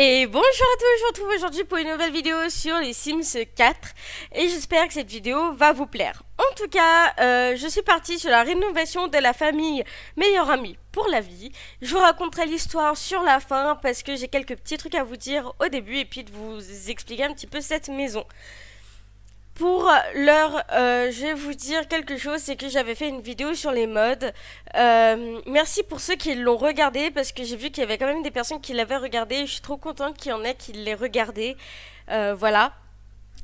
Et bonjour à tous, je vous retrouve aujourd'hui pour une nouvelle vidéo sur les Sims 4 et j'espère que cette vidéo va vous plaire. En tout cas, euh, je suis partie sur la rénovation de la famille Meilleur Ami pour la vie. Je vous raconterai l'histoire sur la fin parce que j'ai quelques petits trucs à vous dire au début et puis de vous expliquer un petit peu cette maison pour l'heure, euh, je vais vous dire quelque chose, c'est que j'avais fait une vidéo sur les modes. Euh, merci pour ceux qui l'ont regardé, parce que j'ai vu qu'il y avait quand même des personnes qui l'avaient regardé, je suis trop contente qu'il y en ait qui l'aient regardé. Euh, voilà.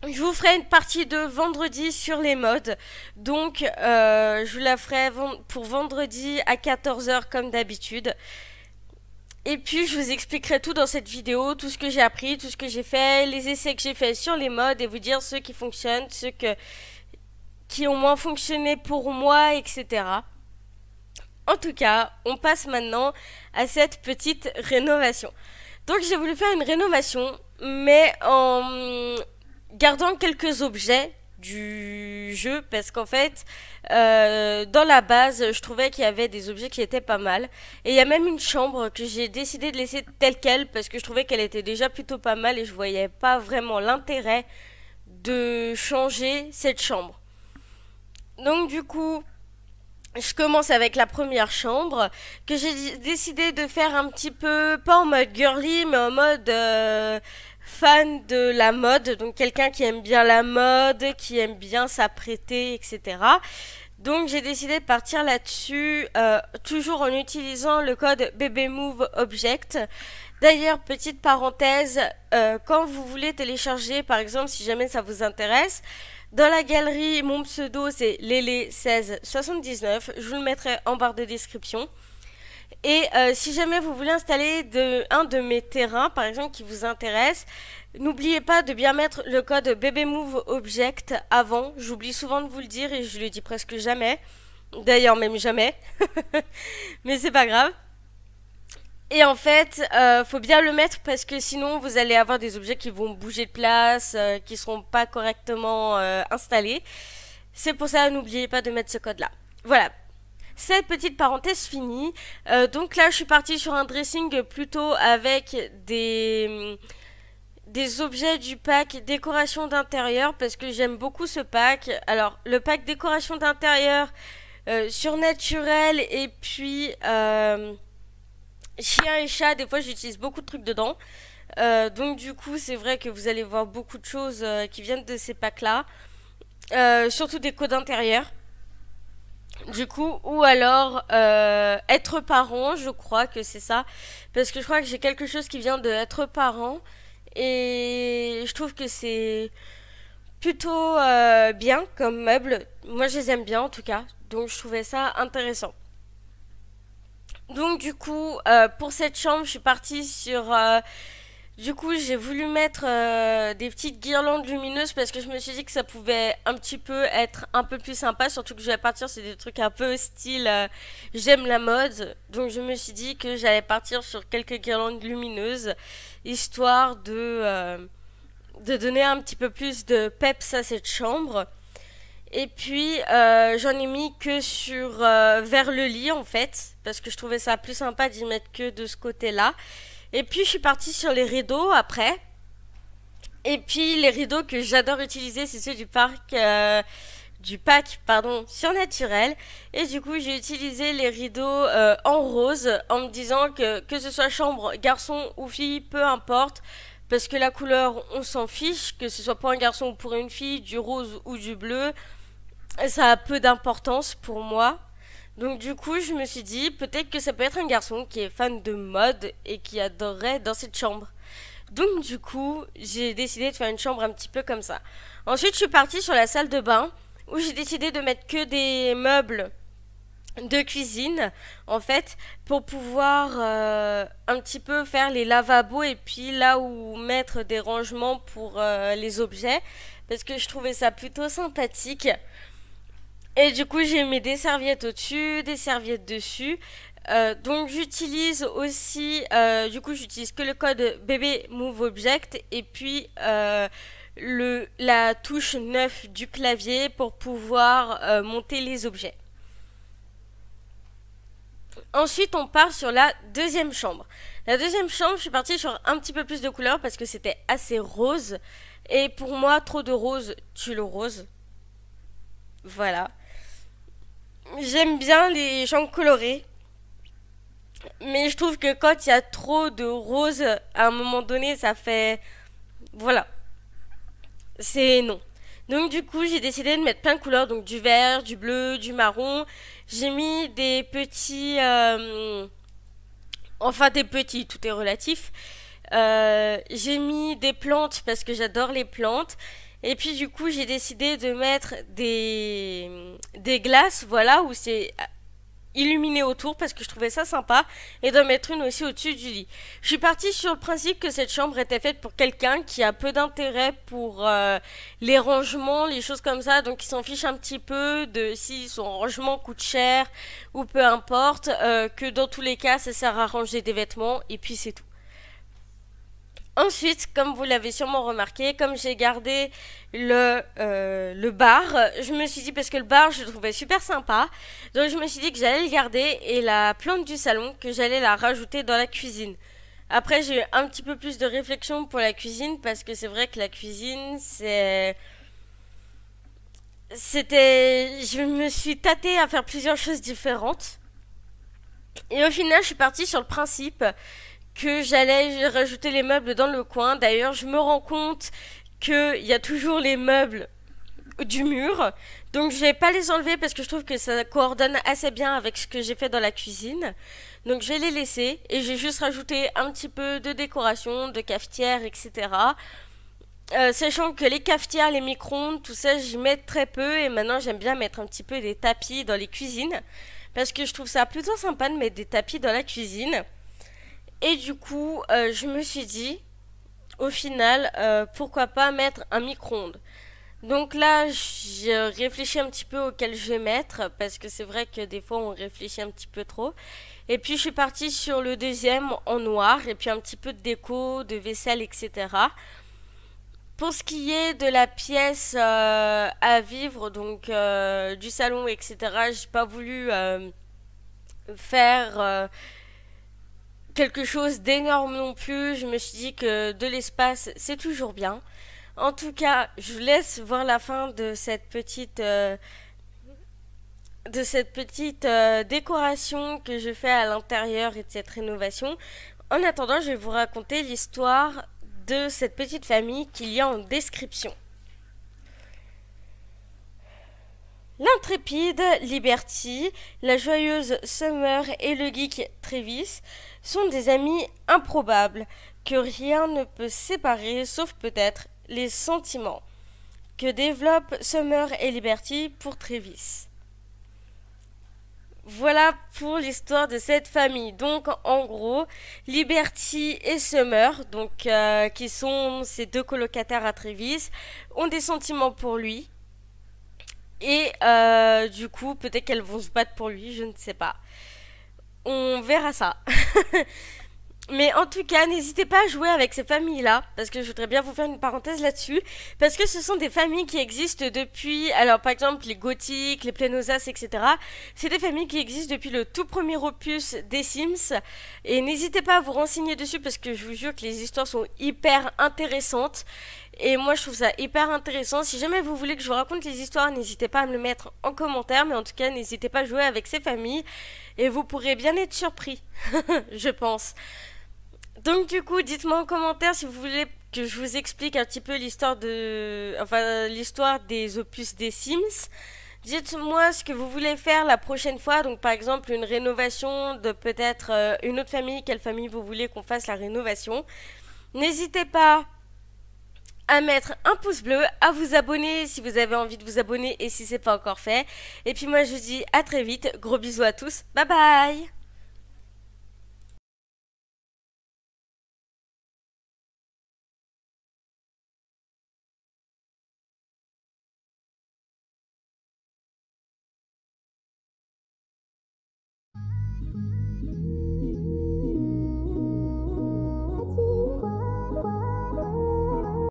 Je vous ferai une partie de vendredi sur les modes. Donc, je vous la ferai pour vendredi à 14h comme d'habitude. Et puis je vous expliquerai tout dans cette vidéo, tout ce que j'ai appris, tout ce que j'ai fait, les essais que j'ai fait sur les modes et vous dire ceux qui fonctionnent, ceux qui ont moins fonctionné pour moi, etc. En tout cas, on passe maintenant à cette petite rénovation. Donc j'ai voulu faire une rénovation, mais en gardant quelques objets du jeu parce qu'en fait, euh, dans la base, je trouvais qu'il y avait des objets qui étaient pas mal. Et il y a même une chambre que j'ai décidé de laisser telle qu'elle parce que je trouvais qu'elle était déjà plutôt pas mal et je voyais pas vraiment l'intérêt de changer cette chambre. Donc du coup, je commence avec la première chambre que j'ai décidé de faire un petit peu, pas en mode girly, mais en mode... Euh, de la mode, donc quelqu'un qui aime bien la mode, qui aime bien s'apprêter, etc. Donc j'ai décidé de partir là-dessus, euh, toujours en utilisant le code BBMoveObject. D'ailleurs, petite parenthèse, euh, quand vous voulez télécharger, par exemple, si jamais ça vous intéresse, dans la galerie, mon pseudo c'est lélé1679, je vous le mettrai en barre de description. Et euh, si jamais vous voulez installer un de mes terrains, par exemple, qui vous intéresse, n'oubliez pas de bien mettre le code BBMoveObject avant. J'oublie souvent de vous le dire et je le dis presque jamais. D'ailleurs, même jamais. Mais c'est pas grave. Et en fait, il euh, faut bien le mettre parce que sinon vous allez avoir des objets qui vont bouger de place, qui euh, qui seront pas correctement installés. C'est pour ça, n'oubliez pas de mettre ce code là. Voilà, cette petite parenthèse finie. Euh, donc là, je suis partie sur un dressing plutôt avec des des objets du pack décoration d'intérieur parce que j'aime beaucoup ce pack. Alors le pack décoration d'intérieur euh, surnaturel et puis euh, chien et chat, des fois j'utilise beaucoup de trucs dedans. donc du coup c'est vrai que vous allez voir beaucoup de choses qui viennent de ces packs là. surtout des codes d'intérieur du coup, ou alors euh, être parent, je crois que c'est ça. Parce que je crois que j'ai quelque chose qui vient de être parent. Et je trouve que c'est plutôt euh, bien comme meuble. Moi, je les aime bien en tout cas. Donc, je trouvais ça intéressant. Donc, du coup, euh, pour cette chambre, je suis partie sur du coup, j'ai voulu mettre euh, des petites guirlandes lumineuses parce que je me suis dit que ça pouvait un petit peu être un peu plus sympa, surtout que je vais partir sur des trucs un peu style euh, j'aime la mode. Donc je me suis dit que j'allais partir sur quelques guirlandes lumineuses histoire de euh, de donner un petit peu plus de peps à cette chambre. Et puis j'en ai mis que sur vers le lit en fait parce que je trouvais ça plus sympa d'y mettre que de ce côté-là. Et puis je suis partie sur les rideaux après. Et puis les rideaux que j'adore utiliser, c'est ceux du parc, euh, du pack, pardon, surnaturel. Et du coup, j'ai utilisé les rideaux euh, en rose, en me disant que que ce soit chambre garçon ou fille, peu importe, parce que la couleur, on s'en fiche, que ce soit pour un garçon ou pour une fille, du rose ou du bleu, ça a peu d'importance pour moi. Donc du coup, je me suis dit, peut-être que ça peut être un garçon qui est fan de mode et qui adorerait dans cette chambre. Donc du coup, j'ai décidé de faire une chambre un petit peu comme ça. Ensuite, je suis partie sur la salle de bain où j'ai décidé de mettre que des meubles de cuisine en fait pour pouvoir euh, un petit peu faire les lavabos et puis là où mettre des rangements pour euh, les objets parce que je trouvais ça plutôt sympathique. Et du coup, j'ai mis des serviettes au-dessus, des serviettes dessus. Euh, donc j'utilise aussi, euh, du coup j'utilise que le code bb move object et puis euh, le, la touche 9 du clavier pour pouvoir monter les objets. Ensuite on part sur la deuxième chambre. La deuxième chambre je suis partie sur un petit peu plus de couleurs parce que c'était assez rose et pour moi trop de rose tue le rose. Voilà j'aime bien les champs colorés. Mais je trouve que quand il y a trop de roses, à un moment donné, ça fait. Voilà. C'est non. Donc, du coup, j'ai décidé de mettre plein de couleurs. Donc, du vert, du bleu, du marron. J'ai mis des petits. Euh, enfin, des petits, tout est relatif. Euh, j'ai mis des plantes parce que j'adore les plantes. Et puis du coup, j'ai décidé de mettre des, des glaces, voilà, où c'est illuminé autour parce que je trouvais ça sympa et de mettre une aussi au-dessus du lit. Je suis partie sur le principe que cette chambre était faite pour quelqu'un qui a peu d'intérêt pour euh, les rangements, les choses comme ça, donc qui s'en fiche un petit peu de si son rangement coûte cher ou peu importe, euh, que dans tous les cas ça sert à ranger des vêtements et puis c'est tout. Ensuite, comme vous l'avez sûrement remarqué, comme j'ai gardé le, euh, le bar, je me suis dit, parce que le bar, je le trouvais super sympa, donc je me suis dit que j'allais le garder et la plante du salon, que j'allais la rajouter dans la cuisine. Après, j'ai eu un petit peu plus de réflexion pour la cuisine, parce que c'est vrai que la cuisine, c'est... C'était... Je me suis tâtée à faire plusieurs choses différentes. Et au final, je suis partie sur le principe que j'allais rajouter les meubles dans le coin. D'ailleurs, je me rends compte qu'il y a toujours les meubles du mur. Donc je vais pas les enlever parce que je trouve que ça coordonne assez bien avec ce que j'ai fait dans la cuisine. Donc je vais les laisser et j'ai juste rajouté un petit peu de décoration, de cafetière, etc. Euh, sachant que les cafetières, les micro-ondes, tout ça, j'y mets très peu et maintenant j'aime bien mettre un petit peu des tapis dans les cuisines parce que je trouve ça plutôt sympa de mettre des tapis dans la cuisine. Et du coup, euh, je me suis dit, au final, euh, pourquoi pas mettre un micro-ondes. Donc là, j'ai réfléchi un petit peu auquel je vais mettre, parce que c'est vrai que des fois, on réfléchit un petit peu trop. Et puis, je suis partie sur le deuxième en noir, et puis un petit peu de déco, de vaisselle, etc. Pour ce qui est de la pièce euh, à vivre, donc du salon, etc., j'ai pas voulu faire quelque chose d'énorme non plus. Je me suis dit que de l'espace, c'est toujours bien. En tout cas, je vous laisse voir la fin de cette petite, euh, de cette petite euh, décoration que je fais à l'intérieur et de cette rénovation. En attendant, je vais vous raconter l'histoire de cette petite famille qu'il y a en description. L'intrépide Liberty, la joyeuse Summer et le geek Travis sont des amis improbables que rien ne peut séparer sauf peut-être les sentiments que développent Summer et Liberty pour Travis. Voilà pour l'histoire de cette famille. Donc en gros, Liberty et Summer, donc euh, qui sont ces deux colocataires à Travis, ont des sentiments pour lui et euh, du coup, peut-être qu'elles vont se battre pour lui, je ne sais pas. On verra ça. Mais en tout cas, n'hésitez pas à jouer avec ces familles-là, parce que je voudrais bien vous faire une parenthèse là-dessus, parce que ce sont des familles qui existent depuis, alors par exemple les gothiques, les plénosas, etc. C'est des familles qui existent depuis le tout premier opus des Sims, et n'hésitez pas à vous renseigner dessus, parce que je vous jure que les histoires sont hyper intéressantes, et moi, je trouve ça hyper intéressant. Si jamais vous voulez que je vous raconte les histoires, n'hésitez pas à me le mettre en commentaire. Mais en tout cas, n'hésitez pas à jouer avec ces familles. Et vous pourrez bien être surpris, je pense. Donc du coup, dites-moi en commentaire si vous voulez que je vous explique un petit peu l'histoire de, enfin l'histoire des opus des Sims. Dites-moi ce que vous voulez faire la prochaine fois. Donc par exemple une rénovation de peut-être euh, une autre famille, quelle famille vous voulez qu'on fasse la rénovation. N'hésitez pas à mettre un pouce bleu, à vous abonner si vous avez envie de vous abonner et si c'est pas encore fait. Et puis moi je vous dis à très vite, gros bisous à tous, bye bye